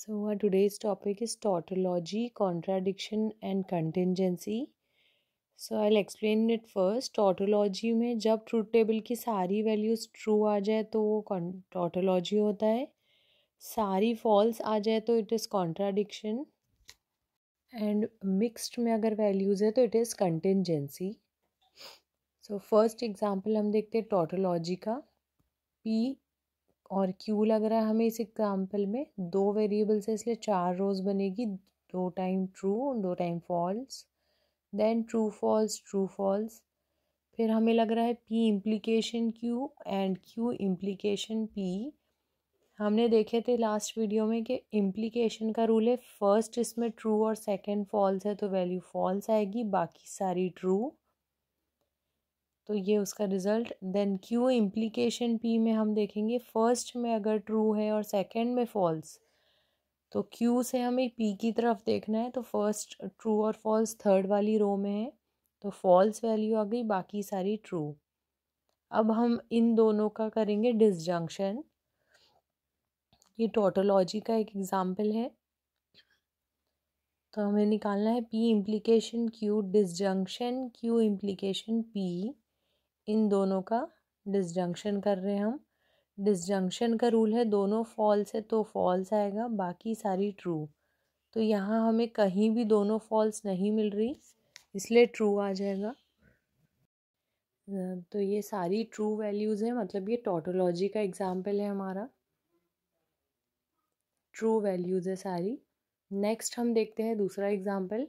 so our today's topic is tautology, contradiction and contingency so I explain it first tautology में जब truth table की सारी values true आ जाए तो वो टोटोलॉजी होता है सारी फॉल्स आ जाए तो it is contradiction and mixed में अगर वैल्यूज़ है तो it is contingency so first example हम देखते हैं टोटोलॉजी का पी और क्यू लग रहा है हमें इस एग्जाम्पल में दो वेरिएबल्स है इसलिए चार रोज बनेगी दो टाइम ट्रू दो time false then true false true false फिर हमें लग रहा है P implication Q and Q implication P हमने देखे थे लास्ट वीडियो में कि इम्प्लीकेशन का रूल है फर्स्ट इसमें ट्रू और सेकेंड फॉल्स है तो वैल्यू फॉल्स आएगी बाकी सारी ट्रू तो ये उसका result then Q implication P में हम देखेंगे फर्स्ट में अगर ट्रू है और सेकेंड में फॉल्स तो क्यू से हमें पी की तरफ देखना है तो फर्स्ट ट्रू और फॉल्स थर्ड वाली रो में है तो फॉल्स वैल्यू आ गई बाकी सारी ट्रू अब हम इन दोनों का करेंगे डिसजंक्शन ये टोटोलॉजी का एक एग्ज़ाम्पल है तो हमें निकालना है P implication Q disjunction Q implication P इन दोनों का डिसजंक्शन कर रहे हैं हम डिसजंक्शन का रूल है दोनों फॉल्स है तो फॉल्स आएगा बाकी सारी ट्रू तो यहाँ हमें कहीं भी दोनों फॉल्स नहीं मिल रही इसलिए ट्रू आ जाएगा तो ये सारी ट्रू वैल्यूज़ हैं मतलब ये टोटोलॉजी का एग्ज़ाम्पल है हमारा ट्रू वैल्यूज़ है सारी नेक्स्ट हम देखते हैं दूसरा एग्ज़ाम्पल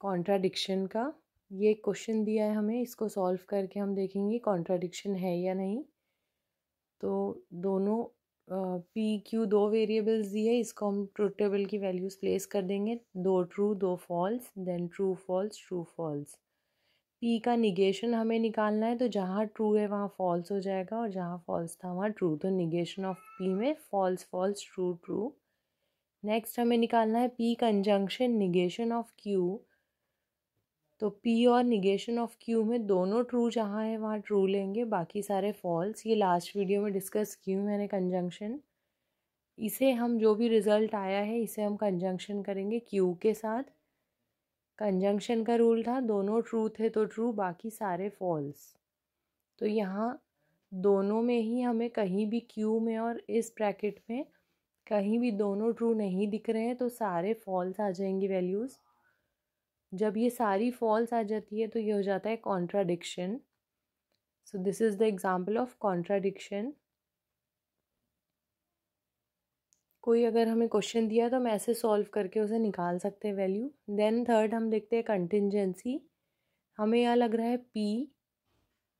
कॉन्ट्राडिक्शन का ये क्वेश्चन दिया है हमें इसको सॉल्व करके हम देखेंगे कॉन्ट्राडिक्शन है या नहीं तो दोनों पी क्यू दो वेरिएबल्स दिए है इसको हम ट्रू टेबल की वैल्यूज़ प्लेस कर देंगे दो ट्रू दो false then true false true false P का निगेशन हमें निकालना है तो जहाँ ट्रू है वहाँ फॉल्स हो जाएगा और जहाँ फॉल्स था वहाँ ट्रू तो निगेशन ऑफ पी में false false true true next हमें निकालना है P conjunction negation of Q तो पी और निगेशन ऑफ क्यू में दोनों ट्रू जहाँ है वहाँ ट्रू लेंगे बाकी सारे फॉल्स ये लास्ट वीडियो में डिस्कस की मैंने कंजंक्शन इसे हम जो भी रिज़ल्ट आया है इसे हम कंजंक्शन करेंगे क्यू के साथ कंजंक्शन का रूल था दोनों ट्रू थे तो ट्रू बाकी सारे फॉल्स तो यहाँ दोनों में ही हमें कहीं भी क्यू में और इस ब्रैकेट में कहीं भी दोनों ट्रू नहीं दिख रहे हैं तो सारे फॉल्स आ जाएंगी वैल्यूज़ जब ये सारी फॉल्स आ जाती है तो ये हो जाता है contradiction so this is the example of contradiction कोई अगर हमें क्वेश्चन दिया तो हम ऐसे सॉल्व करके उसे निकाल सकते हैं वैल्यू देन थर्ड हम देखते हैं कंटिजेंसी हमें यहाँ लग रहा है P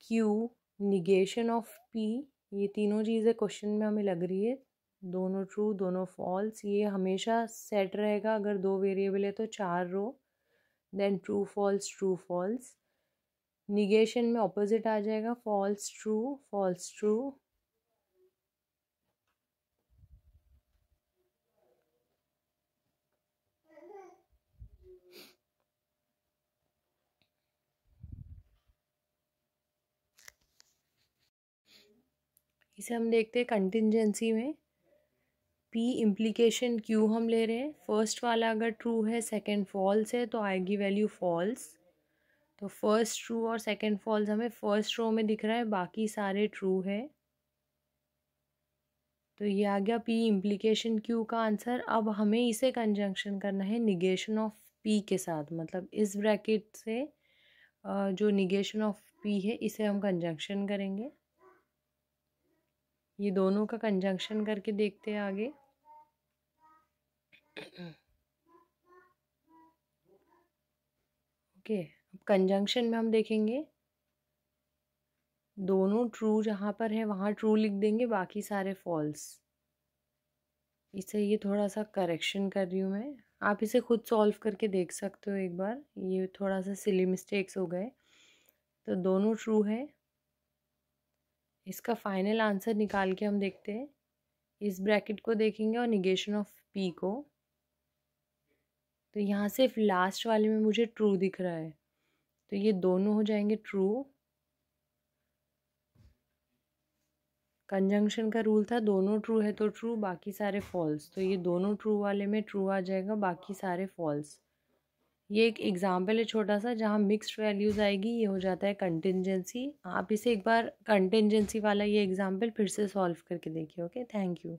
Q negation of P ये तीनों चीज़ें क्वेश्चन में हमें लग रही है दोनों ट्रू दोनों फॉल्स ये हमेशा सेट रहेगा अगर दो वेरिएबल है तो चार row then true false true false negation में ऑपोजिट आ जाएगा फॉल्स ट्रू फॉल्स ट्रू इसे हम देखते हैं कंटिजेंसी में पी इम्प्लीकेशन क्यू हम ले रहे हैं फर्स्ट वाला अगर ट्रू है सेकंड फॉल्स है तो आएगी वैल्यू फॉल्स तो फर्स्ट ट्रू और सेकंड फॉल्स हमें फर्स्ट रो में दिख रहा है बाकी सारे ट्रू है तो ये आ गया पी इम्प्लीकेशन क्यू का आंसर अब हमें इसे कंजंक्शन करना है निगेशन ऑफ पी के साथ मतलब इस ब्रैकेट से जो निगेशन ऑफ पी है इसे हम कंजंक्शन करेंगे ये दोनों का कंजंक्शन करके देखते हैं आगे ओके अब कंजंक्शन में हम देखेंगे दोनों ट्रू जहाँ पर है वहाँ ट्रू लिख देंगे बाकी सारे फॉल्स इसे ये थोड़ा सा करेक्शन कर रही हूँ मैं आप इसे खुद सॉल्व करके देख सकते हो एक बार ये थोड़ा सा सिली मिस्टेक्स हो गए तो दोनों ट्रू है इसका फाइनल आंसर निकाल के हम देखते हैं इस ब्रैकेट को देखेंगे और निगेशन ऑफ पी को तो यहाँ सिर्फ लास्ट वाले में मुझे ट्रू दिख रहा है तो ये दोनों हो जाएंगे ट्रू कंजंक्शन का रूल था दोनों ट्रू है तो ट्रू बाकी सारे फॉल्स तो ये दोनों ट्रू वाले में ट्रू आ जाएगा बाकी सारे फॉल्स ये एक एग्ज़ाम्पल है छोटा सा जहाँ मिक्स्ड वैल्यूज़ आएगी ये हो जाता है कंटेंजेंसी आप इसे एक बार कंटेंजेंसी वाला ये एग्ज़ाम्पल फिर से सॉल्व करके देखिए ओके थैंक यू